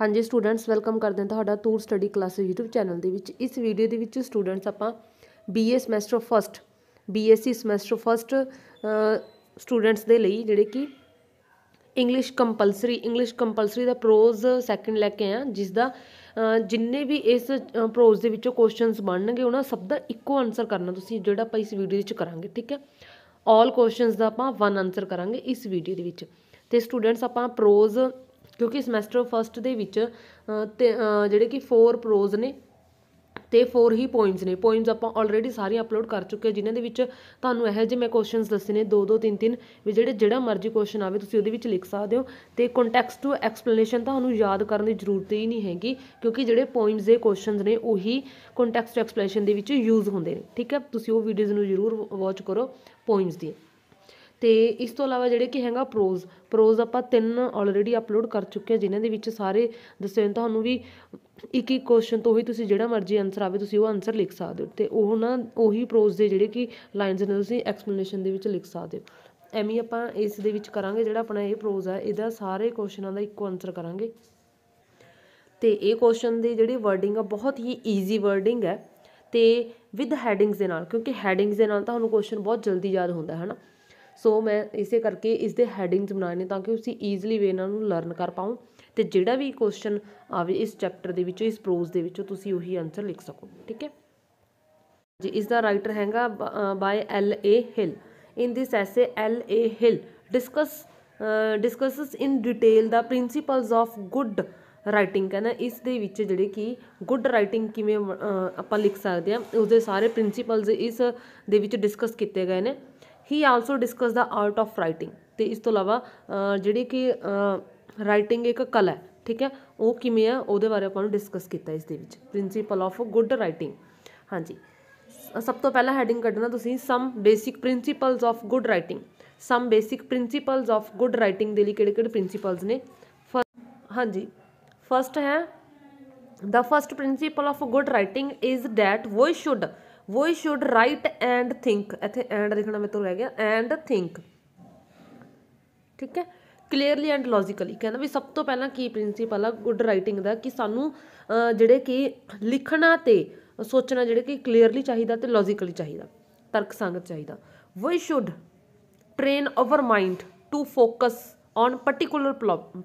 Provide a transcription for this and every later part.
ਹਾਂਜੀ students welcome ਕਰਦੇ ਹਾਂ ਤੁਹਾਡਾ tour study class YouTube channel ਦੇ ਵਿੱਚ ਇਸ ਵੀਡੀਓ ਦੇ ਵਿੱਚ ਸਟੂਡੈਂਟਸ ਆਪਾਂ BA semester first BSc semester first students ਦੇ ਲਈ ਜਿਹੜੇ ਕਿ ਇੰਗਲਿਸ਼ ਕੰਪਲਸਰੀ ਇੰਗਲਿਸ਼ ਕੰਪਲਸਰੀ ਦਾ ਪ੍ਰੋਜ਼ ਸੈਕੰਡ ਲੈ ਕੇ ਆ ਜਿਸ ਦਾ ਜਿੰਨੇ ਵੀ ਇਸ ਪ੍ਰੋਜ਼ ਦੇ ਵਿੱਚੋਂ ਕੁਐਸਚਨਸ ਬਣਨਗੇ ਉਹਨਾਂ ਸਭ ਦਾ ਇੱਕੋ ਆਨਸਰ ਕਰਨਾ ਤੁਸੀਂ ਜਿਹੜਾ ਆਪਾਂ ਇਸ ਵੀਡੀਓ ਵਿੱਚ ਕਰਾਂਗੇ ਠੀਕ ਹੈ ਆਲ ਕੁਐਸਚਨਸ ਦਾ ਆਪਾਂ ਵਨ ਆਨਸਰ ਕਰਾਂਗੇ ਇਸ ਵੀਡੀਓ ਦੇ ਵਿੱਚ ਤੇ ਸਟੂਡੈਂਟਸ ਆਪਾਂ ਪ੍ਰੋਜ਼ ਕਿਉਂਕਿ ਸਮੈਸਟਰ ਫਸਟ ਦੇ ਵਿੱਚ ਜਿਹੜੇ ਕਿ 4 ਪ੍ਰੋਜ਼ ਨੇ ਤੇ 4 ਹੀ ਪੋਇਮਸ ਨੇ ਪੋਇਮਸ ਆਪਾਂ ਆਲਰੇਡੀ ਸਾਰੀਆਂ ਅਪਲੋਡ ਕਰ ਚੁੱਕੇ ਜਿਨ੍ਹਾਂ ਦੇ ਵਿੱਚ ਤੁਹਾਨੂੰ ਇਹ ਜਿਹੇ ਮੈਂ ਕੁਐਸਚਨਸ ਦੱਸੇ ਨੇ 2 2 3 3 ਵੀ ਜਿਹੜੇ ਜਿਹੜਾ ਮਰਜ਼ੀ ਕੁਐਸਚਨ ਆਵੇ ਤੁਸੀਂ ਉਹਦੇ ਵਿੱਚ ਲਿਖ ਸਕਦੇ ਹੋ ਤੇ ਕੰਟੈਕਸਟ ਟੂ ਐਕਸਪਲੇਨੇਸ਼ਨ ਤੁਹਾਨੂੰ ਯਾਦ ਕਰਨ ਦੀ ਜ਼ਰੂਰਤ ਹੀ ਨਹੀਂ ਹੈਗੀ ਕਿਉਂਕਿ ਜਿਹੜੇ ਪੋਇਮਸ ਦੇ ਕੁਐਸਚਨਸ ਨੇ ਉਹੀ ਕੰਟੈਕਸਟ ਐਕਸਪਲੇਨੇਸ਼ਨ ਦੇ ਵਿੱਚ ਯੂਜ਼ ਹੁੰਦੇ ਨੇ ਠੀਕ ਹੈ ਤੁਸੀਂ ਉਹ ਵੀਡੀਓਜ਼ ਨੂੰ ਜ਼ਰੂਰ ਵਾਚ ਕਰੋ ਪੋਇਮਸ ਦੀ ਅਤੇ ਇਸ ਤੋਂ ਇਲਾਵਾ ਜਿਹੜੇ ਕਿ ਹੈਗਾ ਪ੍ਰੋਜ਼ ਪ੍ਰੋਜ਼ ਆਪਾਂ ਤਿੰਨ ਆਲਰੇਡੀ ਅਪਲੋਡ ਕਰ ਚੁੱਕੇ ਹਾਂ ਜਿਨ੍ਹਾਂ ਦੇ ਵਿੱਚ ਸਾਰੇ ਦੱਸੇ ਤੁਹਾਨੂੰ ਵੀ ਇੱਕ ਇੱਕ ਕੁਐਸਚਨ ਤੋਂ ਹੀ ਤੁਸੀਂ ਜਿਹੜਾ ਮਰਜ਼ੀ ਆਨਸਰ ਆਵੇ ਤੁਸੀਂ ਉਹ ਆਨਸਰ ਲਿਖ ਸਕਦੇ ਹੋ ਅਤੇ ਉਹ ਨਾ ਉਹੀ ਪ੍ਰੋਜ਼ ਦੇ ਜਿਹੜੇ ਕਿ ਲਾਈਨਸ ਨੇ ਤੁਸੀਂ ਐਕਸਪਲੇਨੇਸ਼ਨ ਦੇ ਵਿੱਚ ਲਿਖ ਸਕਦੇ ਹੋ ਐਵੇਂ ਆਪਾਂ ਇਸ ਦੇ ਵਿੱਚ ਕਰਾਂਗੇ ਜਿਹੜਾ ਆਪਣਾ ਇਹ ਪ੍ਰੋਜ਼ ਆ ਇਹਦਾ ਸਾਰੇ ਕੁਐਸਚਨਾਂ ਦਾ ਇੱਕੋ ਆਨਸਰ ਕਰਾਂਗੇ ਤੇ ਇਹ ਕੁਐਸਚਨ ਦੀ ਜਿਹੜੀ ਵਰਡਿੰਗ ਆ ਬਹੁਤ ਹੀ ਈਜ਼ੀ ਵਰਡਿੰਗ ਹੈ ਤੇ ਵਿਦ ਹੈਡਿੰਗਸ ਦੇ ਨਾਲ ਕਿਉਂਕਿ ਹੈਡਿੰਗਸ ਦੇ ਨਾਲ ਤੁਹਾਨੂੰ ਕੁਐਸਚਨ ਬਹੁਤ ਜਲਦੀ ਯਾਦ ਹੁੰਦਾ ਹੈ ਹਨਾ ਸੋ ਮੈਂ ਇਸੇ ਕਰਕੇ ਇਸ ਦੇ ਹੈਡਿੰਗਸ ਬਣਾਏ ਨੇ ਤਾਂ ਕਿ ਤੁਸੀਂ ਈਜ਼ੀਲੀ ਵੇ ਇਹਨਾਂ ਨੂੰ ਲਰਨ ਕਰ ਪਾਓ ਤੇ ਜਿਹੜਾ ਵੀ ਕੁਐਸਚਨ ਆਵੇ ਇਸ ਚੈਪਟਰ ਦੇ ਵਿੱਚੋਂ ਇਸ ਪ੍ਰੋਜ਼ ਦੇ ਵਿੱਚੋਂ ਤੁਸੀਂ ਉਹੀ ਆਨਸਰ ਲਿਖ ਸਕੋ ਠੀਕ ਹੈ ਜੀ ਇਸ ਦਾ ਰਾਈਟਰ ਹੈਗਾ by L A Hill in this essay L A Hill discuss discusses in detail the principles of good writing ਕਹਿੰਦਾ ਇਸ ਦੇ ਵਿੱਚ ਜਿਹੜੇ ਕਿ ਗੁੱਡ ਰਾਈਟਿੰਗ ਕਿਵੇਂ ਆਪਾਂ ਲਿਖ ਸਕਦੇ ਆ ਉਸ ਦੇ ਸਾਰੇ ਪ੍ਰਿੰਸੀਪਲਸ ਇਸ ਦੇ ਵਿੱਚ ਡਿਸਕਸ ਕੀਤੇ ਗਏ ਨੇ ਹੀ also discuss the art of writing ਤੇ ਇਸ ਤੋਂ ਇਲਾਵਾ ਜਿਹੜੀ ਕਿ ਰਾਈਟਿੰਗ ਇੱਕ ਕਲਾ ਹੈ ਠੀਕ ਹੈ ਉਹ ਕਿਵੇਂ ਆ ਉਹਦੇ ਬਾਰੇ ਆਪਾਂ ਨੂੰ ਡਿਸਕਸ ਕੀਤਾ ਇਸ ਦੇ ਵਿੱਚ ਪ੍ਰਿੰਸੀਪਲ ਆਫ ਗੁੱਡ ਰਾਈਟਿੰਗ ਹਾਂਜੀ ਸਭ ਤੋਂ ਪਹਿਲਾਂ ਹੈਡਿੰਗ ਕੱਢਣਾ ਤੁਸੀਂ some basic principles of good writing some basic principles of good writing ਦੇ ਲਈ ਕਿਹੜੇ ਕਿਹੜੇ ਪ੍ਰਿੰਸੀਪਲਸ ਨੇ ਹਾਂਜੀ ਫਸਟ ਹੈ the first principle of good writing is that we should we should write and think ਇੱਥੇ ਐਂਡ ਲਿਖਣਾ ਮੇਰੇ ਤੋਂ ਰਹਿ ਗਿਆ ਐਂਡ ਥਿੰਕ ਠੀਕ ਹੈ ਕਲੀਅਰਲੀ ਐਂਡ ਲੌਜੀਕਲੀ ਕਹਿੰਦਾ ਵੀ ਸਭ ਤੋਂ ਪਹਿਲਾਂ ਕੀ ਪ੍ਰਿੰਸੀਪਲ ਆ ਗੁੱਡ ਰਾਈਟਿੰਗ ਦਾ ਕਿ ਸਾਨੂੰ ਜਿਹੜੇ ਕਿ ਲਿਖਣਾ ਤੇ ਸੋਚਣਾ ਜਿਹੜੇ ਕਿ ਕਲੀਅਰਲੀ ਚਾਹੀਦਾ ਤੇ ਲੌਜੀਕਲੀ ਚਾਹੀਦਾ ਤਰਕ ਸੰਗਤ ਚਾਹੀਦਾ we should train our mind to focus on particular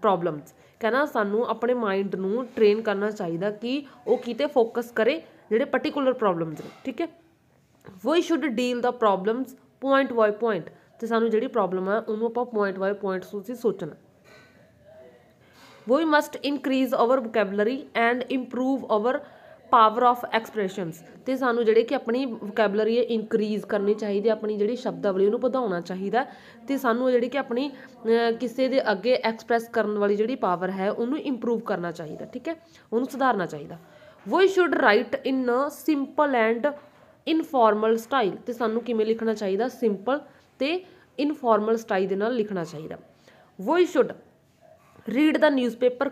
problems ਕਹਿੰਦਾ ਸਾਨੂੰ ਆਪਣੇ ਮਾਈਂਡ ਨੂੰ ਟ੍ਰੇਨ ਕਰਨਾ ਚਾਹੀਦਾ ਕਿ ਉਹ ਕਿਤੇ ਫੋਕਸ ਕਰੇ ਜਿਹੜੇ ਪਾਰਟਿਕੂਲਰ ਪ੍ਰੋਬਲਮਸ ਨੇ ਠੀਕ ਹੈ we should deal the problems point by point ਤੇ ਸਾਨੂੰ ਜਿਹੜੀ ਪ੍ਰੋਬਲਮ ਆ ਉਹਨੂੰ ਆਪਾਂ ਪੁਆਇੰਟ ਵਾਈ ਪੁਆਇੰਟ ਸੋਚੀ ਸੋਚਣਾ we must increase our vocabulary and improve our power of expressions ਤੇ ਸਾਨੂੰ ਜਿਹੜੇ ਕਿ ਆਪਣੀ ਵੋਕੈਬਲਰੀ ਇਨਕਰੀਜ਼ ਕਰਨੀ ਚਾਹੀਦੀ ਆਪਣੀ ਜਿਹੜੀ ਸ਼ਬਦਾਵਲੀ ਉਹਨੂੰ ਵਧਾਉਣਾ ਚਾਹੀਦਾ ਤੇ ਸਾਨੂੰ ਜਿਹੜੀ ਕਿ ਆਪਣੀ ਕਿਸੇ ਦੇ ਅੱਗੇ ਐਕਸਪ੍ਰੈਸ ਕਰਨ ਵਾਲੀ ਜਿਹੜੀ ਪਾਵਰ ਹੈ ਉਹਨੂੰ ਇੰਪਰੂਵ ਕਰਨਾ ਚਾਹੀਦਾ ਠੀਕ ਹੈ ਉਹਨੂੰ ਸੁਧਾਰਨਾ ਚਾਹੀਦਾ we should write in simple and informal style ਤੇ ਸਾਨੂੰ ਕਿਵੇਂ ਲਿਖਣਾ ਚਾਹੀਦਾ ਸਿੰਪਲ ਤੇ ਇਨਫਾਰਮਲ ਸਟਾਈਲ ਦੇ ਨਾਲ ਲਿਖਣਾ ਚਾਹੀਦਾ we should read the newspaper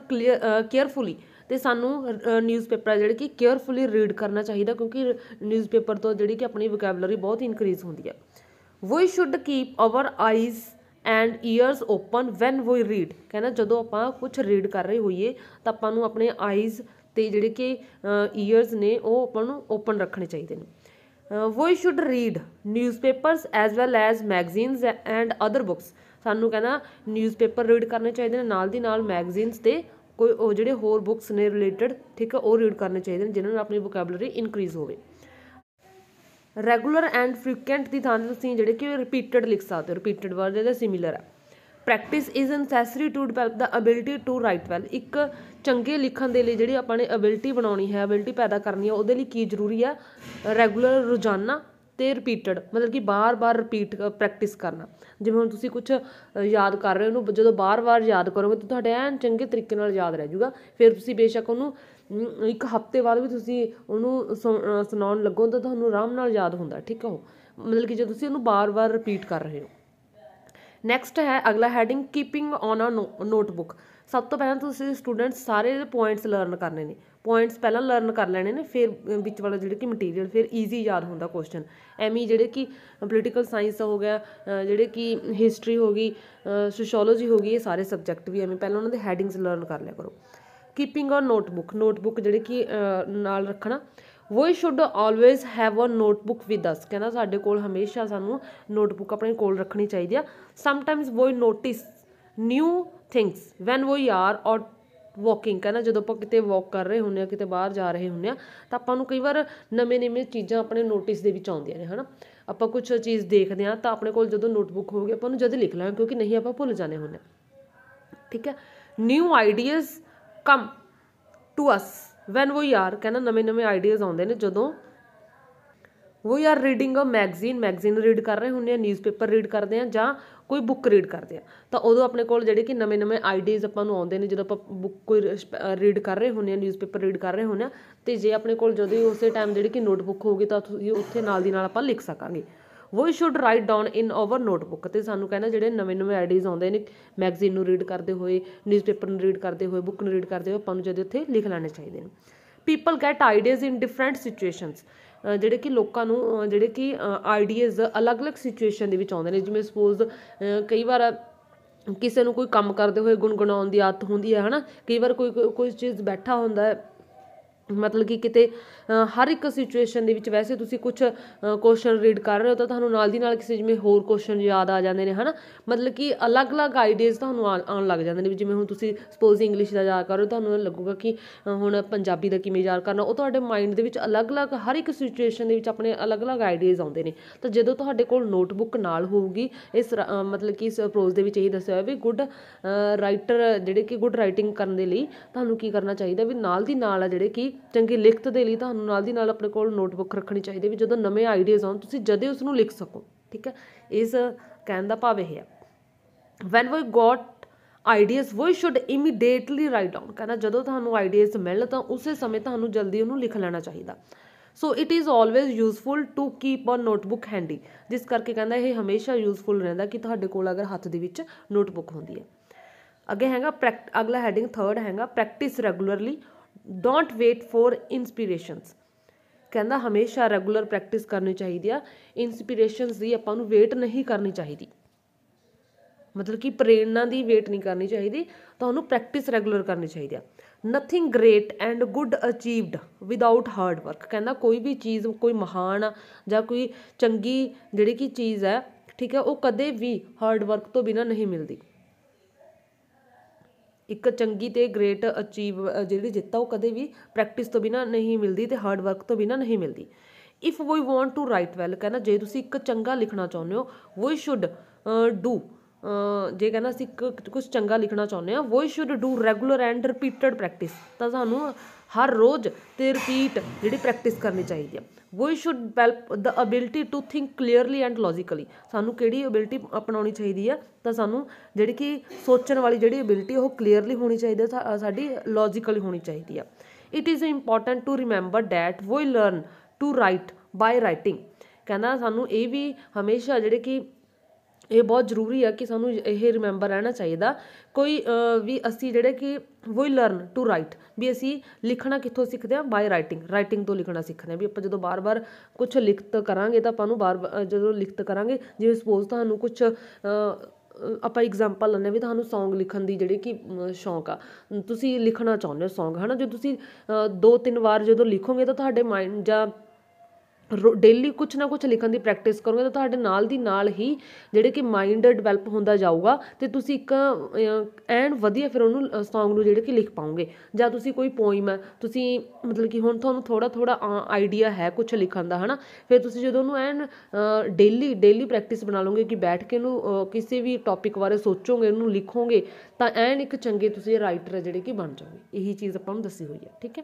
carefully ਤੇ ਸਾਨੂੰ ਨਿਊਜ਼ਪੇਪਰ ਜਿਹੜੇ ਕਿ ਕੇਅਰਫੁਲੀ ਰੀਡ ਕਰਨਾ ਚਾਹੀਦਾ ਕਿਉਂਕਿ ਨਿਊਜ਼ਪੇਪਰ ਤੋਂ ਜਿਹੜੀ ਕਿ ਆਪਣੀ ਵੋਕੈਬਲਰੀ ਬਹੁਤ ਇਨਕਰੀਜ਼ ਹੁੰਦੀ ਹੈ we should keep our eyes and ears open when we read ਕਹਿੰਦਾ ਜਦੋਂ ਆਪਾਂ ਕੁਝ ਰੀਡ ਕਰ ਰਹੇ ਹੋਈਏ ਤਾਂ ਆਪਾਂ ਨੂੰ ਆਪਣੇ ਆਈਜ਼ ਤੇ ਜਿਹੜੇ ਕਿ ਈਅਰਸ ਨੇ ਉਹ ਆਪਾਂ ਨੂੰ ਓਪਨ ਰੱਖਣੇ ਚਾਹੀਦੇ ਨੇ we should read newspapers as well as magazines and other books ਸਾਨੂੰ ਕਹਿੰਦਾ ਨਿਊਜ਼ਪੇਪਰ ਰੀਡ ਕਰਨੇ ਚਾਹੀਦੇ ਨੇ ਨਾਲ ਦੀ ਨਾਲ ਮੈਗਜ਼ੀਨਸ ਤੇ ਕੋਈ ਉਹ ਜਿਹੜੇ ਹੋਰ ਬੁੱਕਸ ਨੇ ਰਿਲੇਟਡ ਠੀਕ ਹੈ ਉਹ ਰੀਡ ਕਰਨੇ ਚਾਹੀਦੇ ਨੇ ਜਿਨ੍ਹਾਂ ਨਾਲ ਆਪਣੀ ਵੋਕੈਬਲਰੀ ਇਨਕਰੀਜ਼ ਹੋਵੇ ਰੈਗੂਲਰ ਐਂਡ ਫ੍ਰੀਕੁਐਂਟ ਦੀ ਥਾਂ ਤੇ ਤੁਸੀਂ ਜਿਹੜੇ ਕਿ ਰਿਪੀਟਡ ਲਿਖ ਸਕਦੇ ਹੋ ਰਿਪੀਟਡ ਵਰਡ ਜਿਹੜੇ ਸਿਮਿਲਰ ਆ practice is necessary to develop the ability to write well ਇੱਕ ਚੰਗੇ ਲਿਖਣ ਦੇ ਲਈ ਜਿਹੜੀ ਆਪਾਂ ਨੇ ਅਬਿਲਿਟੀ ਬਣਾਉਣੀ ਹੈ ਅਬਿਲਿਟੀ ਪੈਦਾ ਕਰਨੀ ਹੈ ਉਹਦੇ ਲਈ ਕੀ ਜ਼ਰੂਰੀ ਹੈ ਰੈਗੂਲਰ ਰੋਜ਼ਾਨਾ ਤੇ ਰਿਪੀਟਡ ਮਤਲਬ ਕਿ ਬਾਰ-ਬਾਰ ਰਿਪੀਟ ਪ੍ਰੈਕਟਿਸ ਕਰਨਾ ਜਿਵੇਂ ਹੁਣ ਤੁਸੀਂ ਕੁਝ ਯਾਦ ਕਰ ਰਹੇ ਹੋ ਉਹਨੂੰ ਜਦੋਂ ਬਾਰ-ਬਾਰ ਯਾਦ ਕਰੋਗੇ ਤਾਂ ਤੁਹਾਡੇ ਐਨ ਚੰਗੇ ਤਰੀਕੇ ਨਾਲ ਯਾਦ ਰਹਿ ਜਾਊਗਾ ਫਿਰ ਤੁਸੀਂ ਬੇਸ਼ੱਕ ਉਹਨੂੰ ਇੱਕ ਹਫ਼ਤੇ ਬਾਅਦ ਵੀ ਤੁਸੀਂ ਉਹਨੂੰ ਸੁਣਾਉਣ ਲੱਗੋ ਤਾਂ ਤੁਹਾਨੂੰ ਆਰਾਮ ਨਾਲ ਯਾਦ ਹੁੰਦਾ ਠੀਕ ਹੈ ਉਹ ਮਤਲਬ ਕਿ ਜਦੋਂ ਤੁਸੀਂ ਉਹਨੂੰ ਬਾਰ-ਬਾਰ ਰਿਪੀਟ ਕਰ ਰਹੇ ਹੋ ਨੈਕਸਟ ਹੈ ਅਗਲਾ heading keeping on a notebook ਸਭ ਤੋਂ ਪਹਿਲਾਂ ਤੁਸੀਂ ਸਟੂਡੈਂਟਸ ਸਾਰੇ ਪੁਆਇੰਟਸ ਲਰਨ ਕਰਨੇ ਨੇ ਪੁਆਇੰਟਸ ਪਹਿਲਾਂ ਲਰਨ ਕਰ ਲੈਣੇ ਨੇ ਫਿਰ ਵਿੱਚ ਵਾਲਾ ਜਿਹੜੇ ਕਿ ਮਟੀਰੀਅਲ ਫਿਰ ਈਜ਼ੀ ਯਾਦ ਹੁੰਦਾ ਕੁਐਸਚਨ ਐਵੇਂ ਜਿਹੜੇ ਕਿ ਪੋਲੀਟੀਕਲ ਸਾਇੰਸ ਹੋ ਗਿਆ ਜਿਹੜੇ ਕਿ ਹਿਸਟਰੀ ਹੋ ਗਈ ਸੋਸ਼ੀਓਲੋਜੀ ਹੋ ਗਈ ਇਹ ਸਾਰੇ ਸਬਜੈਕਟ ਵੀ ਐਵੇਂ ਪਹਿਲਾਂ ਉਹਨਾਂ ਦੇ ਹੈਡਿੰਗਸ ਲਰਨ ਕਰ ਲਿਆ ਕਰੋ ਕੀਪਿੰਗ ਔਰ ਨੋਟਬੁੱਕ ਨੋਟਬੁੱਕ ਜਿਹੜੇ ਕਿ ਨਾਲ ਰੱਖਣਾ we should always have a notebook with us ਕਹਿੰਦਾ ਸਾਡੇ ਕੋਲ ਹਮੇਸ਼ਾ ਸਾਨੂੰ ਨੋਟਬੁੱਕ ਆਪਣੇ ਕੋਲ ਰੱਖਣੀ ਚਾਹੀਦੀ ਆ sometimes we notice new things when we are or walking ਕਹਿੰਦਾ ਜਦੋਂ ਆਪਾਂ ਕਿਤੇ ਵਾਕ ਕਰ ਰਹੇ ਹੁੰਨੇ ਆ ਕਿਤੇ ਬਾਹਰ ਜਾ ਰਹੇ ਹੁੰਨੇ ਆ ਤਾਂ ਆਪਾਂ ਨੂੰ ਕਈ ਵਾਰ ਨਵੇਂ ਨਵੇਂ ਚੀਜ਼ਾਂ ਆਪਣੇ ਨੋਟਿਸ ਦੇ ਵਿੱਚ ਆਉਂਦੀਆਂ ਨੇ ਹਨਾ ਆਪਾਂ ਕੁਝ ਚੀਜ਼ ਦੇਖਦੇ ਆ ਤਾਂ ਆਪਣੇ ਕੋਲ ਜਦੋਂ ਨੋਟਬੁੱਕ ਹੋਊਗੀ ਆਪਾਂ ਨੂੰ ਜਦ ਲਿਖ ਲਾਂ ਕਿਉਂਕਿ ਨਹੀਂ ਆਪਾਂ ਭੁੱਲ ਜਾਣੇ ਹੁੰਨੇ ਠੀਕ ਹੈ new ideas come to us when ਉਹ ਯਾਰ ਕਹਿੰਦਾ ਨਵੇਂ ਨਵੇਂ ਆਈਡੀਆਜ਼ ਆਉਂਦੇ ਨੇ ਜਦੋਂ ਉਹ ਯਾਰ reading a magazine magazine read ਕਰ ਰਹੇ ਹੁੰਨੇ ਆ ਨਿਊਜ਼ਪੇਪਰ ਰੀਡ ਕਰਦੇ ਆ ਜਾਂ ਕੋਈ ਬੁੱਕ ਰੀਡ ਕਰਦੇ ਆ ਤਾਂ ਉਦੋਂ ਆਪਣੇ ਕੋਲ ਜਿਹੜੇ ਕਿ ਨਵੇਂ ਨਵੇਂ ਆਈਡੀਆਜ਼ ਆਪਾਂ ਨੂੰ ਆਉਂਦੇ ਨੇ ਜਦੋਂ ਆਪਾਂ ਬੁੱਕ ਕੋਈ ਰੀਡ ਕਰ ਰਹੇ ਹੁੰਨੇ ਆ ਨਿਊਜ਼ਪੇਪਰ ਰੀਡ ਕਰ ਰਹੇ ਹੁੰਨੇ ਆ ਤੇ ਜੇ ਆਪਣੇ ਕੋਲ ਜਦੋਂ ਉਸੇ ਟਾਈਮ ਜਿਹੜੀ ਕਿ ਨੋਟਬੁੱਕ ਹੋਊਗੀ ਤਾਂ ਉੱਥੇ ਨਾਲ ਦੀ ਨਾਲ ਆਪਾਂ ਲਿਖ ਸਕਾਂਗੇ we should write down in our notebook ਤੇ ਸਾਨੂੰ ਕਹਿੰਦਾ ਜਿਹੜੇ ਨਵੇਂ ਨਵੇਂ ਆਈਡੀਜ਼ ਆਉਂਦੇ ਨੇ ਮੈਗਜ਼ੀਨ ਨੂੰ ਰੀਡ ਕਰਦੇ ਹੋਏ ਨਿਊਜ਼ਪੇਪਰ ਨੂੰ ਰੀਡ ਕਰਦੇ ਹੋਏ ਬੁੱਕ ਨੂੰ ਰੀਡ ਕਰਦੇ ਹੋਏ ਆਪਾਂ ਨੂੰ ਜਦੋਂ ਉੱਥੇ ਲਿਖ ਲੈਣੇ ਚਾਹੀਦੇ ਨੇ people get ideas in different situations ਜਿਹੜੇ ਕਿ ਲੋਕਾਂ ਨੂੰ ਜਿਹੜੇ ਕਿ ਆਈਡੀਆਜ਼ ਅਲੱਗ-ਅਲੱਗ ਸਿਚੁਏਸ਼ਨ ਦੇ ਵਿੱਚ ਆਉਂਦੇ ਨੇ ਜਿਵੇਂ ਸਪੋਜ਼ ਕਈ ਵਾਰ ਕਿਸੇ ਨੂੰ ਕੋਈ ਕੰਮ ਕਰਦੇ ਹੋਏ ਗੁੰਗਣਾਉਣ ਦੀ ਆਦਤ ਹੁੰਦੀ ਹੈ ਹਨਾ ਕਈ ਵਾਰ ਕੋਈ ਕੋਈ ਚੀਜ਼ ਬੈਠਾ ਹੁੰਦਾ ਹੈ ਮਤਲਬ ਕਿ ਕਿਤੇ ਹਰ ਇੱਕ ਸਿਚੁਏਸ਼ਨ ਦੇ ਵਿੱਚ ਵੈਸੇ ਤੁਸੀਂ ਕੁਝ ਕੁਐਸਚਨ ਰੀਡ ਕਰ ਰਹੇ ਹੋ ਤਾਂ ਤੁਹਾਨੂੰ ਨਾਲ ਦੀ ਨਾਲ ਕਿਸੇ ਜਿਵੇਂ ਹੋਰ ਕੁਐਸਚਨ ਯਾਦ ਆ ਜਾਂਦੇ ਨੇ ਹਨਾ ਮਤਲਬ ਕਿ ਅਲੱਗ-ਅਲੱਗ ਆਈਡੀਆਜ਼ ਤੁਹਾਨੂੰ ਆਉਣ ਲੱਗ ਜਾਂਦੇ ਨੇ ਵੀ ਜਿਵੇਂ ਹੁਣ ਤੁਸੀਂ ਸਪੋਜ਼ ਇੰਗਲਿਸ਼ ਦਾ ਯਾਦ ਕਰੋ ਤੁਹਾਨੂੰ ਲੱਗੂਗਾ ਕਿ ਹੁਣ ਪੰਜਾਬੀ ਦਾ ਕਿਵੇਂ ਯਾਦ ਕਰਨਾ ਉਹ ਤੁਹਾਡੇ ਮਾਈਂਡ ਦੇ ਵਿੱਚ ਅਲੱਗ-ਅਲੱਗ ਹਰ ਇੱਕ ਸਿਚੁਏਸ਼ਨ ਦੇ ਵਿੱਚ ਆਪਣੇ ਅਲੱਗ-ਅਲੱਗ ਆਈਡੀਆਜ਼ ਆਉਂਦੇ ਨੇ ਤਾਂ ਜਦੋਂ ਤੁਹਾਡੇ ਕੋਲ ਨੋਟਬੁੱਕ ਨਾਲ ਹੋਊਗੀ ਇਸ ਮਤਲਬ ਕਿ ਇਸ ਅਪਰੋਚ ਦੇ ਵਿੱਚ ਇਹ ਦੱਸਿਆ ਹੋਇਆ ਵੀ ਗੁੱਡ ਰਾਈਟਰ ਜਿਹੜੇ ਕਿ ਗੁੱਡ ਰਾਈਟਿੰਗ ਕਰਨ ਦੇ ਲਈ ਤੁਹਾਨੂੰ ਕੀ ਕਰਨਾ ਚਾਹੀਦਾ ਵੀ ਨਾਲ ਦੀ ਨਾਲ ਆ ਜਿਹੜੇ ਕਿ ਚੰਗੀ ਲਿਖਤ ਦੇ ਲਈ ਤੁਹਾਨੂੰ ਨਾਲ ਦੀ ਨਾਲ ਆਪਣੇ ਕੋਲ ਨੋਟਬੁੱਕ ਰੱਖਣੀ ਚਾਹੀਦੀ ਵੀ ਜਦੋਂ ਨਵੇਂ ਆਈਡੀਆਜ਼ ਆਉਣ ਤੁਸੀਂ ਜਦੇ ਉਸ ਨੂੰ ਲਿਖ ਸਕੋ ਠੀਕ ਹੈ ਇਸ ਕਹਿਣ ਦਾ ਭਾਵ ਇਹ ਹੈ when we got ideas we should immediately write down ਕਹਿੰਦਾ ਜਦੋਂ ਤੁਹਾਨੂੰ ਆਈਡੀਆਜ਼ ਮਿਲ ਤਾਂ ਉਸੇ ਸਮੇਂ ਤੁਹਾਨੂੰ ਜਲਦੀ ਉਹਨੂੰ ਲਿਖ ਲੈਣਾ ਚਾਹੀਦਾ so it is always useful to keep a notebook handy ਜਿਸ ਕਰਕੇ ਕਹਿੰਦਾ ਇਹ ਹਮੇਸ਼ਾ ਯੂਸਫੁਲ ਰਹਿੰਦਾ ਕਿ ਤੁਹਾਡੇ ਕੋਲ ਅਗਰ ਹੱਥ ਦੇ ਵਿੱਚ ਨੋਟਬੁੱਕ ਹੁੰਦੀ ਹੈ ਅੱਗੇ ਹੈਗਾ ਅਗਲਾ ਹੈਡਿੰਗ ਥਰਡ ਹੈਗਾ practice regularly don't wait for inspirations ਕਹਿੰਦਾ ਹਮੇਸ਼ਾ ਰੈਗੂਲਰ ਪ੍ਰੈਕਟਿਸ ਕਰਨੀ ਚਾਹੀਦੀ ਆ ਇਨਸਪੀਰੇਸ਼ਨਸ ਦੀ ਆਪਾਂ ਨੂੰ ਵੇਟ ਨਹੀਂ ਕਰਨੀ ਚਾਹੀਦੀ ਮਤਲਬ ਕਿ ਪ੍ਰੇਰਣਾ ਦੀ ਵੇਟ ਨਹੀਂ ਕਰਨੀ ਚਾਹੀਦੀ ਤੁਹਾਨੂੰ ਪ੍ਰੈਕਟਿਸ ਰੈਗੂਲਰ ਕਰਨੀ ਚਾਹੀਦੀ ਆ nothing great and good achieved without hard work ਕਹਿੰਦਾ ਕੋਈ ਵੀ ਚੀਜ਼ ਕੋਈ ਮਹਾਨ ਜਾਂ ਕੋਈ ਚੰਗੀ ਜਿਹੜੀ ਕਿ ਚੀਜ਼ ਹੈ ਠੀਕ ਹੈ ਉਹ ਕਦੇ ਵੀ ਹਾਰਡ ਵਰਕ ਤੋਂ ਬਿਨਾ ਨਹੀਂ ਮਿਲਦੀ ਇੱਕ ਚੰਗੀ ਤੇ ਗ੍ਰੇਟ ਅਚੀਵ ਜਿਹੜੀ ਜਿੱਤ ਆ ਉਹ ਕਦੇ ਵੀ ਪ੍ਰੈਕਟਿਸ ਤੋਂ ਬਿਨਾ ਨਹੀਂ ਮਿਲਦੀ ਤੇ ਹਾਰਡ ਵਰਕ ਤੋਂ ਬਿਨਾ ਨਹੀਂ ਮਿਲਦੀ if we want to write well ਕਹਿੰਦਾ ਜੇ ਤੁਸੀਂ ਇੱਕ ਚੰਗਾ ਲਿਖਣਾ ਚਾਹੁੰਦੇ ਹੋ ਵੀ ਸ਼ੁੱਡ ਡੂ ਜੇ ਕਹਿੰਦਾ ਅਸੀਂ ਕੁਝ ਚੰਗਾ ਲਿਖਣਾ ਚਾਹੁੰਦੇ ਆ we should do regular and repeated practice ਤਾਂ ਸਾਨੂੰ ਹਰ ਰੋਜ਼ ਤੇ ਰਿਪੀਟ ਜਿਹੜੀ ਪ੍ਰੈਕਟਿਸ ਕਰਨੀ ਚਾਹੀਦੀ ਹੈ we should help the ability to think clearly and logically ਸਾਨੂੰ ਕਿਹੜੀ ਅਬਿਲਟੀ ਅਪਣਾਉਣੀ ਚਾਹੀਦੀ ਹੈ ਤਾਂ ਸਾਨੂੰ ਜਿਹੜੀ ਕਿ ਸੋਚਣ ਵਾਲੀ ਜਿਹੜੀ ਅਬਿਲਟੀ ਉਹ ਕਲੀਅਰਲੀ ਹੋਣੀ ਚਾਹੀਦੀ ਹੈ ਸਾਡੀ ਲੌਜੀਕਲੀ ਹੋਣੀ ਚਾਹੀਦੀ ਹੈ it is important to remember that we learn to write by writing ਕਹਿੰਦਾ ਸਾਨੂੰ ਇਹ ਵੀ ਹਮੇਸ਼ਾ ਜਿਹੜੇ ਕਿ ਇਹ ਬਹੁਤ ਜ਼ਰੂਰੀ ਆ ਕਿ ਸਾਨੂੰ ਇਹ ਰਿਮੈਂਬਰ ਰਹਿਣਾ ਚਾਹੀਦਾ ਕੋਈ ਵੀ ਅਸੀਂ ਜਿਹੜੇ ਕਿ ਵੀ ਲਰਨ ਟੂ ਰਾਈਟ ਵੀ ਅਸੀਂ ਲਿਖਣਾ ਕਿੱਥੋਂ ਸਿੱਖਦੇ ਆ ਬਾਈ ਰਾਈਟਿੰਗ ਰਾਈਟਿੰਗ ਤੋਂ ਲਿਖਣਾ ਸਿੱਖਦੇ ਆ ਵੀ ਆਪਾਂ ਜਦੋਂ ਬਾਰ-ਬਾਰ ਕੁਝ ਲਿਖਤ ਕਰਾਂਗੇ ਤਾਂ ਆਪਾਂ ਨੂੰ ਬਾਰ ਜਦੋਂ ਲਿਖਤ ਕਰਾਂਗੇ ਜਿਵੇਂ ਸਪੋਜ਼ ਤੁਹਾਨੂੰ ਕੁਝ ਆਪਾਂ ਐਗਜ਼ਾਮਪਲ ਲੈਂਦੇ ਵੀ ਤੁਹਾਨੂੰ Song ਲਿਖਣ ਦੀ ਜਿਹੜੀ ਕਿ ਸ਼ੌਂਕ ਆ ਤੁਸੀਂ ਲਿਖਣਾ ਚਾਹੁੰਦੇ ਹੋ Song ਹਨਾ ਜੇ ਤੁਸੀਂ ਦੋ ਤਿੰਨ ਵਾਰ ਜਦੋਂ ਲਿਖੋਗੇ ਤਾਂ ਤੁਹਾਡੇ ਮਾਈਂਡ ਜਾਂ ਡੇਲੀ ਕੁਛ ਨਾ ਕੁਛ ਲਿਖਣ ਦੀ ਪ੍ਰੈਕਟਿਸ ਕਰੋਗੇ ਤਾਂ ਤੁਹਾਡੇ ਨਾਲ ਦੀ ਨਾਲ ਹੀ ਜਿਹੜੇ ਕਿ ਮਾਈਂਡ ਡਿਵੈਲਪ ਹੁੰਦਾ ਜਾਊਗਾ ਤੇ ਤੁਸੀਂ ਇੱਕ ਐਨ ਵਧੀਆ ਫਿਰ ਉਹਨੂੰ ਸੌਂਗ ਨੂੰ ਜਿਹੜੇ ਕਿ ਲਿਖ ਪਾਉਂਗੇ ਜਾਂ ਤੁਸੀਂ ਕੋਈ ਪੋਇਮ ਹੈ ਤੁਸੀਂ ਮਤਲਬ ਕਿ ਹੁਣ ਤੁਹਾਨੂੰ ਥੋੜਾ ਥੋੜਾ ਆਈਡੀਆ ਹੈ ਕੁਛ ਲਿਖਣ ਦਾ ਹਨਾ ਫਿਰ ਤੁਸੀਂ ਜਦੋਂ ਉਹਨੂੰ ਐਨ ਡੇਲੀ ਡੇਲੀ ਪ੍ਰੈਕਟਿਸ ਬਣਾ ਲਓਗੇ ਕਿ ਬੈਠ ਕੇ ਉਹਨੂੰ ਕਿਸੇ ਵੀ ਟੌਪਿਕ ਬਾਰੇ ਸੋਚੋਗੇ ਉਹਨੂੰ ਲਿਖੋਗੇ ਤਾਂ ਐਨ ਇੱਕ ਚੰਗੇ ਤੁਸੀਂ ਰਾਈਟਰ ਜਿਹੜੇ ਕਿ ਬਣ ਜਾਓਗੇ ਇਹੀ ਚੀਜ਼ ਆਪਾਂ ਨੂੰ ਦੱਸੀ ਹੋਈ ਹੈ ਠੀਕ ਹੈ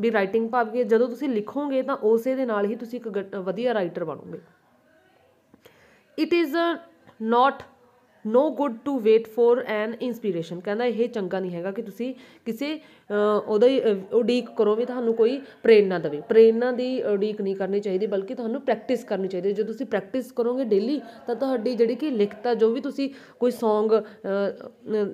ਵੀ ਰਾਈਟਿੰਗ ਭਾਵ ਕਿ ਜਦੋਂ ਤੁਸੀਂ ਲਿਖੋਗੇ ਤਾਂ ਉਸੇ ਦੇ ਨਾਲ ਹੀ ਤੁਸੀਂ ਇੱਕ ਵਧੀਆ ਰਾਈਟਰ ਬਣੋਗੇ it is not no good to wait for an inspiration ਕਹਿੰਦਾ ਇਹ ਚੰਗਾ ਨਹੀਂ ਹੈਗਾ ਕਿ ਤੁਸੀਂ ਕਿਸੇ ਉਹਦਾ ਹੀ ਉਡੀਕ ਕਰੋ ਵੀ ਤੁਹਾਨੂੰ ਕੋਈ ਪ੍ਰੇਰਣਾ ਦੇਵੇ ਪ੍ਰੇਰਣਾ ਦੀ ਉਡੀਕ ਨਹੀਂ ਕਰਨੀ ਚਾਹੀਦੀ ਬਲਕਿ ਤੁਹਾਨੂੰ ਪ੍ਰੈਕਟਿਸ ਕਰਨੀ ਚਾਹੀਦੀ ਜੇ ਤੁਸੀਂ ਪ੍ਰੈਕਟਿਸ ਕਰੋਗੇ ਡੇਲੀ ਤਾਂ ਤੁਹਾਡੀ ਜਿਹੜੀ ਕਿ ਲਿਖਤਾ ਜੋ ਵੀ ਤੁਸੀਂ ਕੋਈ ਸੌਂਗ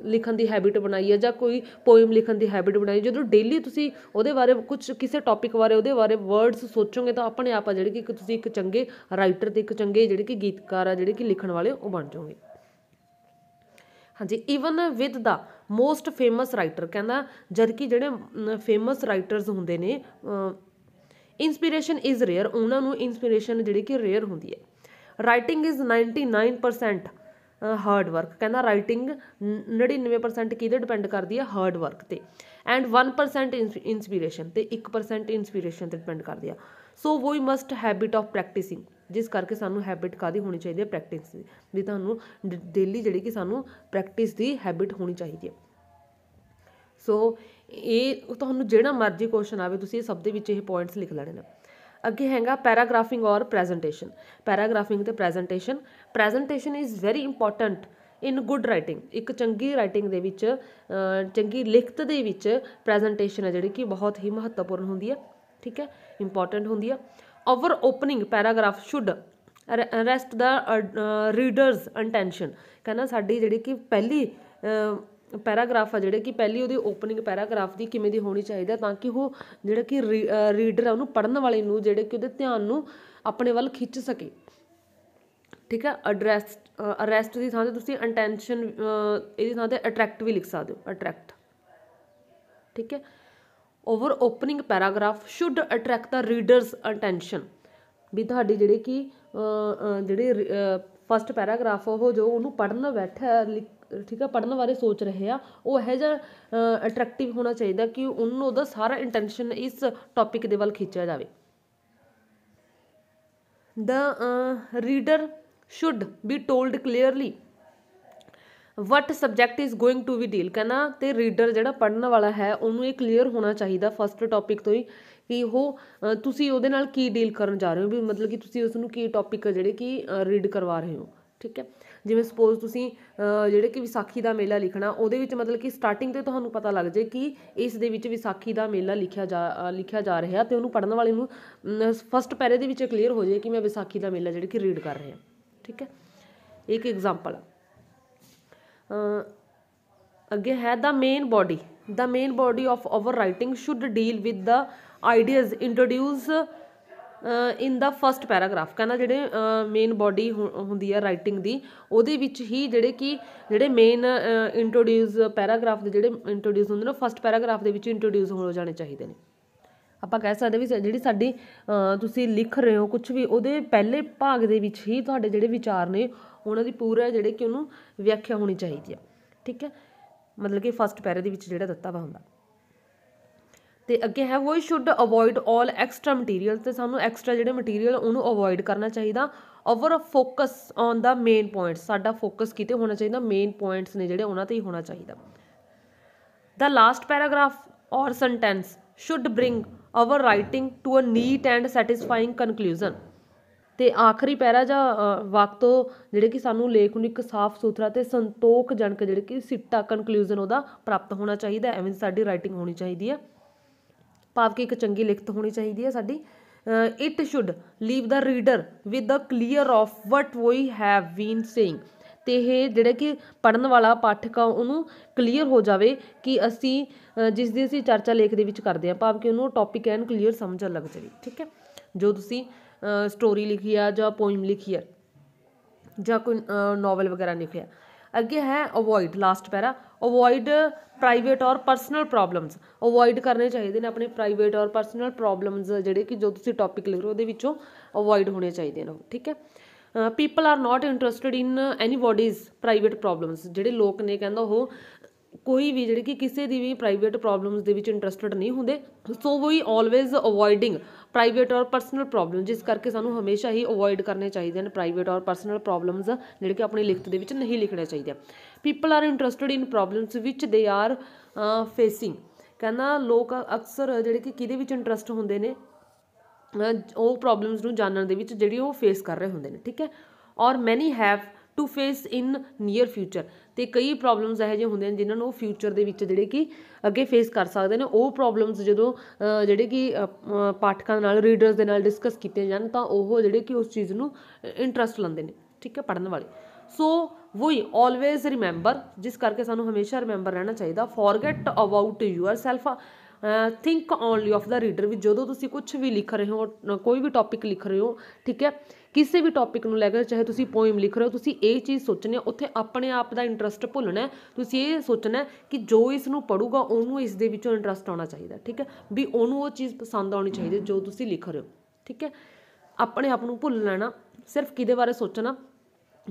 ਲਿਖਣ ਦੀ ਹੈਬਿਟ ਬਣਾਈ ਹੈ ਜਾਂ ਕੋਈ ਪੋਇਮ ਲਿਖਣ ਦੀ ਹੈਬਿਟ ਬਣਾਈ ਜਦੋਂ ਡੇਲੀ ਤੁਸੀਂ ਉਹਦੇ ਬਾਰੇ ਕੁਝ ਕਿਸੇ ਟੌਪਿਕ ਬਾਰੇ ਉਹਦੇ ਬਾਰੇ ਵਰਡਸ ਸੋਚੋਗੇ ਤਾਂ ਆਪਣੇ ਆਪ ਆ ਜਿਹੜੀ ਕਿ ਤੁਸੀਂ ਇੱਕ ਚੰਗੇ ਰਾਈਟਰ ਤੇ ਇੱਕ ਚੰਗੇ ਜਿਹੜੇ ਕਿ ਗੀਤਕਾਰ ਆ ਜਿਹੜੇ ਕਿ ਲਿਖਣ ਵਾਲੇ ਉਹ ਬਣ ਜਾਓਗੇ ਹਾਂਜੀ even with the most famous writer ਕਹਿੰਦਾ ਜਦ ਕਿ ਜਿਹੜੇ ਫੇਮਸ ਰਾਈਟਰਸ ਹੁੰਦੇ ਨੇ ਇਨਸਪੀਰੇਸ਼ਨ ਇਜ਼ ਰੇਅਰ ਉਹਨਾਂ ਨੂੰ ਇਨਸਪੀਰੇਸ਼ਨ ਜਿਹੜੀ ਕਿ ਰੇਅਰ ਹੁੰਦੀ ਹੈ ਰਾਈਟਿੰਗ ਇਜ਼ 99% ਹਾਰਡ ਵਰਕ ਕਹਿੰਦਾ ਰਾਈਟਿੰਗ 99% ਕਿਹਦੇ ਡਿਪੈਂਡ ਕਰਦੀ ਹੈ ਹਾਰਡ ਵਰਕ ਤੇ ਐਂਡ 1% ਇਨਸਪੀਰੇਸ਼ਨ ਤੇ 1% ਇਨਸਪੀਰੇਸ਼ਨ ਤੇ ਡਿਪੈਂਡ ਕਰਦੀ ਆ so we must habit of practising ਜਿਸ ਕਰਕੇ ਸਾਨੂੰ ਹੈਬਿਟ ਕਾਦੀ ਹੋਣੀ ਚਾਹੀਦੀ ਹੈ ਪ੍ਰੈਕਟਿਸ ਦੀ ਵੀ ਤੁਹਾਨੂੰ ਡੇਲੀ ਜਿਹੜੀ ਕਿ ਸਾਨੂੰ ਪ੍ਰੈਕਟਿਸ ਦੀ ਹੈਬਿਟ ਹੋਣੀ ਚਾਹੀਦੀ ਹੈ ਸੋ ਇਹ ਤੁਹਾਨੂੰ ਜਿਹੜਾ ਮਰਜ਼ੀ ਕੁਐਸਚਨ ਆਵੇ ਤੁਸੀਂ ਇਹ ਸਭ ਦੇ ਵਿੱਚ ਇਹ ਪੁਆਇੰਟਸ ਲਿਖ ਲੈਣੇ ਨੇ ਅੱਗੇ ਹੈਗਾ ਪੈਰਾਗ੍ਰਾਫਿੰਗ ਔਰ ਪ੍ਰੈਜੈਂਟੇਸ਼ਨ ਪੈਰਾਗ੍ਰਾਫਿੰਗ ਤੇ presentation presentation is very important in good writing ਇੱਕ ਚੰਗੀ ਰਾਈਟਿੰਗ ਦੇ ਵਿੱਚ ਚੰਗੀ ਲਿਖਤ ਦੇ ਵਿੱਚ ਪ੍ਰੈਜੈਂਟੇਸ਼ਨ ਹੈ ਜਿਹੜੀ ਕਿ ਬਹੁਤ ਹੀ ਮਹੱਤਵਪੂਰਨ ਹੁੰਦੀ ਹੈ ਠੀਕ ਹੈ ਇੰਪੋਰਟੈਂਟ ਹੁੰਦੀ ਹੈ our opening paragraph should rest the readers intention ਕਹਿੰਦਾ ਸਾਡੀ ਜਿਹੜੀ ਕਿ ਪਹਿਲੀ ਪੈਰਾਗ੍ਰਾਫ ਆ ਜਿਹੜੇ ਕਿ ਪਹਿਲੀ ਉਹਦੀ ਓਪਨਿੰਗ ਪੈਰਾਗ੍ਰਾਫ ਦੀ ਕਿਵੇਂ ਦੀ ਹੋਣੀ ਚਾਹੀਦਾ ਤਾਂ ਕਿ ਉਹ ਜਿਹੜਾ ਕਿ ਰੀਡਰ ਆ ਉਹਨੂੰ ਪੜਨ ਵਾਲੇ ਨੂੰ ਜਿਹੜੇ ਕਿ ਉਹਦੇ ਧਿਆਨ ਨੂੰ ਆਪਣੇ ਵੱਲ ਖਿੱਚ ਸਕੇ ਠੀਕ ਹੈ ਐਡਰੈਸ ਅਰੈਸਟ ਦੀ ਥਾਂ ਤੇ ਤੁਸੀਂ ਇੰਟੈਂਸ਼ਨ ਇਹਦੀ ਥਾਂ ਤੇ ਅਟਰੈਕਟ ਵੀ ਲਿਖ ਸਕਦੇ ਹੋ ਅਟਰੈਕਟ ਠੀਕ ਹੈ our opening paragraph should attract the readers attention ਵੀ ਤੁਹਾਡੀ ਜਿਹੜੇ ਕਿ ਜਿਹੜੇ ਫਸਟ ਪੈਰਾਗ੍ਰਾਫ ਉਹ ਜੋ ਉਹਨੂੰ ਪੜਨ ਬੈਠਾ ਠੀਕ ਆ ਪੜਨ ਬਾਰੇ ਸੋਚ ਰਹੇ ਆ ਉਹ ਇਹ ਜਿਹਾ ਅਟਰੈਕਟਿਵ ਹੋਣਾ ਚਾਹੀਦਾ ਕਿ ਉਹਨੂੰ ਉਹਦਾ ਸਾਰਾ ਇੰਟੈਂਸ਼ਨ ਇਸ ਟੌਪਿਕ ਦੇ ਵੱਲ ਖਿੱਚਿਆ ਜਾਵੇ the reader should be told clearly what subject is going to we deal ਕਹਿੰਦਾ ਤੇ ਰੀਡਰ ਜਿਹੜਾ ਪੜਨ ਵਾਲਾ ਹੈ ਉਹਨੂੰ ਇਹ ਕਲੀਅਰ ਹੋਣਾ ਚਾਹੀਦਾ ਫਸਟ ਟੌਪਿਕ ਤੋਂ ਹੀ ਕਿ ਉਹ ਤੁਸੀਂ ਉਹਦੇ ਨਾਲ ਕੀ ਡੀਲ ਕਰਨ ਜਾ ਰਹੇ ਹੋ ਵੀ ਮਤਲਬ ਕਿ ਤੁਸੀਂ ਉਸ ਨੂੰ ਕੀ ਟੌਪਿਕ ਜਿਹੜੇ ਕਿ ਰੀਡ ਕਰਵਾ ਰਹੇ ਹੋ ਠੀਕ ਹੈ ਜਿਵੇਂ ਸਪੋਜ਼ ਤੁਸੀਂ ਜਿਹੜੇ ਕਿ ਵਿਸਾਖੀ ਦਾ ਮੇਲਾ ਲਿਖਣਾ ਉਹਦੇ ਵਿੱਚ ਮਤਲਬ ਕਿ ਸਟਾਰਟਿੰਗ ਤੇ ਤੁਹਾਨੂੰ ਪਤਾ ਲੱਗ ਜਾਏ ਕਿ ਇਸ ਦੇ ਵਿੱਚ ਵਿਸਾਖੀ ਦਾ ਮੇਲਾ ਲਿਖਿਆ ਜਾ ਲਿਖਿਆ ਜਾ ਰਿਹਾ ਤੇ ਉਹਨੂੰ ਪੜਨ ਵਾਲੇ ਨੂੰ ਫਸਟ ਪੈਰੇ ਦੇ ਵਿੱਚ ਕਲੀਅਰ ਹੋ ਜਾਏ ਕਿ ਮੈਂ ਵਿਸਾਖੀ ਦਾ ਮੇਲਾ ਜਿਹੜੇ ਕਿ ਰੀਡ ਕਰ ਰਿਹਾ ਠੀਕ ਹੈ ਇੱਕ ਐਗਜ਼ਾਮਪਲ ਹੈ ਅੱਗੇ ਹੈ the main body the main body of our writing should deal with the ideas introduce in the first paragraph ਕਹਿੰਦਾ ਜਿਹੜੇ ਮੇਨ ਬਾਡੀ ਹੁੰਦੀ ਹੈ ਰਾਈਟਿੰਗ ਦੀ ਉਹਦੇ ਵਿੱਚ ਹੀ ਜਿਹੜੇ ਕਿ ਜਿਹੜੇ ਮੇਨ ਇੰਟਰੋਡਿਊਸ ਪੈਰਾਗ੍ਰਾਫ ਦੇ ਜਿਹੜੇ ਇੰਟਰੋਡਿਊਸ ਹੁੰਦੇ ਨੇ ਫਸਟ ਪੈਰਾਗ੍ਰਾਫ ਦੇ ਵਿੱਚ ਇੰਟਰੋਡਿਊਸ ਹੋ ਜਾਣੇ ਚਾਹੀਦੇ ਨੇ ਆਪਾਂ ਕਹਿ ਸਕਦੇ ਵੀ ਜਿਹੜੀ ਸਾਡੀ ਤੁਸੀਂ ਲਿਖ ਰਹੇ ਹੋ ਕੁਝ ਵੀ ਉਹਦੇ ਪਹਿਲੇ ਭਾਗ ਦੇ ਵਿੱਚ ਹੀ ਤੁਹਾਡੇ ਜਿਹੜੇ ਵਿਚਾਰ ਨੇ ਉਹਨਾਂ ਦੀ ਪੂਰਾ ਜਿਹੜੇ ਕਿ ਉਹਨੂੰ ਵਿਆਖਿਆ ਹੋਣੀ ਚਾਹੀਦੀ ਆ ਠੀਕ ਹੈ ਮਤਲਬ ਕਿ ਫਸਟ ਪੈਰੇ ਦੇ ਵਿੱਚ ਜਿਹੜਾ ਦਿੱਤਾ ਵਾ ਹੁੰਦਾ ਤੇ ਅੱਗੇ ਹੈ ਵੋ ਸ਼ੁੱਡ ਅਵੋਇਡ 올 ਐਕਸਟਰਾ ਮਟੀਰੀਅਲ ਤੇ ਸਾਨੂੰ ਐਕਸਟਰਾ ਜਿਹੜੇ ਮਟੀਰੀਅਲ ਉਹਨੂੰ ਅਵੋਇਡ ਕਰਨਾ ਚਾਹੀਦਾ our focus on the main point ਸਾਡਾ ਫੋਕਸ ਕਿਤੇ ਹੋਣਾ ਚਾਹੀਦਾ ਮੇਨ ਪੁਆਇੰਟਸ ਨੇ ਜਿਹੜੇ ਉਹਨਾਂ ਤੇ ਹੀ ਹੋਣਾ ਚਾਹੀਦਾ the last paragraph or sentence should bring our writing to a neat and satisfying conclusion ਤੇ ਆਖਰੀ ਪੈਰਾ ਜਾਂ ਵਾਕ ਤੋਂ ਜਿਹੜੇ ਕਿ ਸਾਨੂੰ ਲੇਖ ਨੂੰ ਇੱਕ ਸਾਫ ਸੁਥਰਾ ਤੇ ਸੰਤੋਖਜਨਕ ਜਿਹੜੇ ਕਿ ਸਿੱਟਾ ਕਨਕਲੂਜਨ ਉਹਦਾ ਪ੍ਰਾਪਤ ਹੋਣਾ ਚਾਹੀਦਾ ਐਵੇਂ ਸਾਡੀ ਰਾਈਟਿੰਗ ਹੋਣੀ ਚਾਹੀਦੀ ਆ ਭਾਵ ਕਿ ਇੱਕ ਚੰਗੀ ਲਿਖਤ ਹੋਣੀ ਚਾਹੀਦੀ ਆ ਸਾਡੀ it should leave the reader with the clear of what we have been saying ਤੇ ਇਹ ਜਿਹੜਾ ਕਿ ਪੜਨ ਵਾਲਾ ਪਾਠਕ ਆ ਉਹਨੂੰ ਕਲੀਅਰ ਹੋ ਜਾਵੇ ਕਿ ਅਸੀਂ ਜਿਸ ਦੀ ਅਸੀਂ ਚਰਚਾ ਲੇਖ ਦੇ ਵਿੱਚ ਕਰਦੇ ਆ ਭਾਵ ਕਿ ਉਹਨੂੰ ਟੌਪਿਕ ਐਨ ਕਲੀਅਰ ਸਮਝਣ ਲੱਗ ਜਾਵੇ ਠੀਕ ਹੈ ਜੋ ਤੁਸੀਂ ਸਟੋਰੀ ਲਿਖੀ ਆ ਜਾਂ ਪੋਇਮ ਲਿਖੀ ਆ ਜਾਂ ਕੋਈ ਨੋਵਲ ਵਗੈਰਾ ਲਿਖਿਆ ਅੱਗੇ ਹੈ avoid last para avoid private or personal problems avoid ਕਰਨੇ ਚਾਹੀਦੇ ਨੇ ਆਪਣੇ ਪ੍ਰਾਈਵੇਟ ਔਰ ਪਰਸਨਲ ਪ੍ਰੋਬਲਮਸ ਜਿਹੜੇ ਕਿ ਜੋ ਤੁਸੀਂ ਟੌਪਿਕ ਲਿਖ ਰਹੇ ਹੋ ਉਹਦੇ ਵਿੱਚੋਂ ਅਵੋਇਡ ਹੋਣੇ ਚਾਹੀਦੇ ਨੇ ਠੀਕ ਹੈ people are not interested in any private problems ਜਿਹੜੇ ਲੋਕ ਨੇ ਕਹਿੰਦਾ ਉਹ ਕੋਈ ਵੀ ਜਿਹੜੀ ਕਿ ਕਿਸੇ ਦੀ ਵੀ ਪ੍ਰਾਈਵੇਟ ਪ੍ਰੋਬਲਮਸ ਦੇ ਵਿੱਚ ਇੰਟਰਸਟਡ ਨਹੀਂ ਹੁੰਦੇ so we always avoiding private or personal problem ਜਿਸ ਕਰਕੇ ਸਾਨੂੰ ਹਮੇਸ਼ਾ ਹੀ ਅਵੋਇਡ ਕਰਨੇ ਚਾਹੀਦੇ ਹਨ ਪ੍ਰਾਈਵੇਟ ਔਰ ਪਰਸਨਲ ਪ੍ਰੋਬਲਮਸ ਜਿਹੜੇ ਕਿ ਆਪਣੀ ਲਿਖਤ ਦੇ ਵਿੱਚ ਨਹੀਂ ਲਿਖਣੇ ਚਾਹੀਦੇ people are interested in problems ਵਿੱਚ ਦੇ ਆਰ ਫੇਸਿੰਗ ਕਹਿੰਦਾ ਲੋਕ ਅਕਸਰ ਜਿਹੜੇ ਕਿ ਕਿਹਦੇ ਵਿੱਚ ਇੰਟਰਸਟ ਹੁੰਦੇ ਨੇ ਉਹ ਪ੍ਰੋਬਲਮਸ ਨੂੰ ਜਾਣਨ ਦੇ ਵਿੱਚ ਜਿਹੜੀ ਉਹ ਫੇਸ ਕਰ ਰਹੇ ਹੁੰਦੇ ਨੇ ਠੀਕ ਹੈ or many have to face in near future ਤੇ ਕਈ ਪ੍ਰੋਬਲਮਸ ਇਹ ਜੇ ਹੁੰਦੇ ਨੇ ਜਿਨ੍ਹਾਂ ਨੂੰ ਫਿਊਚਰ ਦੇ ਵਿੱਚ ਜਿਹੜੇ ਕਿ ਅੱਗੇ ਫੇਸ ਕਰ ਸਕਦੇ ਨੇ ਉਹ ਪ੍ਰੋਬਲਮਸ ਜਦੋਂ ਜਿਹੜੇ ਕਿ ਪਾਠਕਾਂ ਨਾਲ ਰੀਡਰਸ ਦੇ ਨਾਲ ਡਿਸਕਸ ਕੀਤੇ ਜਾਣ ਤਾਂ ਉਹ ਜਿਹੜੇ ਕਿ ਉਸ ਚੀਜ਼ ਨੂੰ ਇੰਟਰਸਟ ਲੈਂਦੇ ਨੇ ਠੀਕ ਹੈ ਪੜਨ ਵਾਲੇ ਸੋ ਵੋਈ ਆਲਵੇਜ਼ ਰਿਮੈਂਬਰ ਜਿਸ ਕਰਕੇ ਸਾਨੂੰ ਹਮੇਸ਼ਾ ਰਿਮੈਂਬਰ ਰਹਿਣਾ ਚਾਹੀਦਾ forget about yourself think only of the reader ਵੀ ਜਦੋਂ ਤੁਸੀਂ ਕੁਝ ਵੀ ਲਿਖ ਰਹੇ ਹੋ ਕੋਈ ਵੀ ਟੌਪਿਕ ਲਿਖ ਰਹੇ ਹੋ ਠੀਕ ਹੈ ਕਿਸੇ ਵੀ ਟੌਪਿਕ ਨੂੰ ਲੈ ਕੇ ਚਾਹੇ ਤੁਸੀਂ ਪੋਇਮ ਲਿਖ ਰਹੇ ਹੋ ਤੁਸੀਂ ਇਹ ਚੀਜ਼ ਸੋਚਣੀ ਹੈ ਉੱਥੇ ਆਪਣੇ ਆਪ ਦਾ ਇੰਟਰਸਟ ਭੁੱਲਣਾ ਤੁਸੀਂ ਇਹ ਸੋਚਣਾ ਕਿ ਜੋ ਇਸ ਨੂੰ ਪੜੂਗਾ ਉਹਨੂੰ ਇਸ ਦੇ ਵਿੱਚੋਂ ਇੰਟਰਸਟ ਆਉਣਾ ਚਾਹੀਦਾ ਠੀਕ ਹੈ ਵੀ ਉਹਨੂੰ ਉਹ ਚੀਜ਼ ਪਸੰਦ ਆਉਣੀ ਚਾਹੀਦੀ ਜੋ ਤੁਸੀਂ ਲਿਖ ਰਹੇ ਹੋ ਠੀਕ ਹੈ ਆਪਣੇ ਆਪ ਨੂੰ ਭੁੱਲ ਲੈਣਾ ਸਿਰਫ ਕਿਹਦੇ ਬਾਰੇ ਸੋਚਣਾ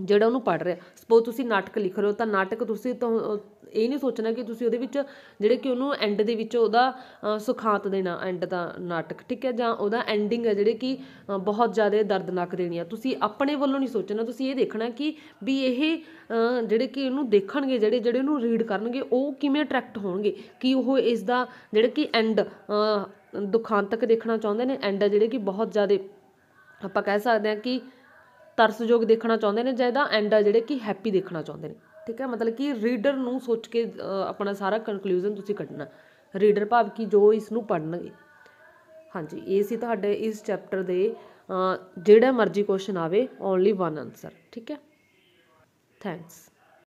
ਜਿਹੜਾ ਉਹਨੂੰ ਪੜ ਰਿਹਾ ਸਪੋਜ਼ ਤੁਸੀਂ ਨਾਟਕ ਲਿਖ ਰਹੇ ਹੋ ਤਾਂ ਨਾਟਕ ਤੁਸੀਂ ਤਾਂ ਇਹ ਨਹੀਂ ਸੋਚਣਾ ਕਿ ਤੁਸੀਂ ਉਹਦੇ ਵਿੱਚ ਜਿਹੜੇ ਕਿ ਉਹਨੂੰ ਐਂਡ ਦੇ ਵਿੱਚ ਉਹਦਾ ਸੁਖਾਂਤ ਦੇਣਾ ਐਂਡ ਦਾ ਨਾਟਕ ਠੀਕ ਹੈ ਜਾਂ ਉਹਦਾ ਐਂਡਿੰਗ ਹੈ ਜਿਹੜੇ ਕਿ ਬਹੁਤ ਜ਼ਿਆਦਾ ਦਰਦਨਾਕ ਦੇਣੀ ਆ ਤੁਸੀਂ ਆਪਣੇ ਵੱਲੋਂ ਨਹੀਂ ਸੋਚਣਾ ਤੁਸੀਂ ਇਹ ਦੇਖਣਾ ਕਿ ਵੀ ਇਹ ਜਿਹੜੇ ਕਿ ਇਹਨੂੰ ਦੇਖਣਗੇ ਜਿਹੜੇ ਜਿਹੜੇ ਉਹਨੂੰ ਰੀਡ ਕਰਨਗੇ ਉਹ ਕਿਵੇਂ ਅਟਰੈਕਟ ਹੋਣਗੇ ਕਿ ਉਹ ਇਸ ਦਾ ਜਿਹੜੇ ਕਿ ਐਂਡ ਦੁਖਾਂਤਕ ਦੇਖਣਾ ਚਾਹੁੰਦੇ ਨੇ ਐਂਡ ਜਿਹੜੇ ਕਿ ਬਹੁਤ ਜ਼ਿਆਦਾ ਆਪਾਂ ਕਹਿ ਸਕਦੇ ਹਾਂ ਕਿ ਤਰਸਯੋਗ ਦੇਖਣਾ ਚਾਹੁੰਦੇ ਨੇ ਜਾਂ ਇਹਦਾ ਐਂਡ ਆ ਜਿਹੜੇ ਕਿ ਹੈਪੀ ਦੇਖਣਾ ਚਾਹੁੰਦੇ ਨੇ ਠੀਕ ਹੈ ਮਤਲਬ ਕਿ ਰੀਡਰ ਨੂੰ ਸੋਚ ਕੇ ਆਪਣਾ ਸਾਰਾ ਕਨਕਲੂਜਨ ਤੁਸੀਂ ਕੱਢਣਾ ਰੀਡਰ ਭਾਵ ਕਿ ਜੋ ਇਸ ਨੂੰ ਪੜਨਗੇ ਹਾਂਜੀ ਇਹ ਸੀ ਤੁਹਾਡੇ ਇਸ ਚੈਪਟਰ ਦੇ ਜਿਹੜਾ ਮਰਜ਼ੀ ਕੁਐਸਚਨ ਆਵੇ ਓਨਲੀ ਵਨ ਆਨਸਰ ਠੀਕ ਹੈ ਥੈਂਕਸ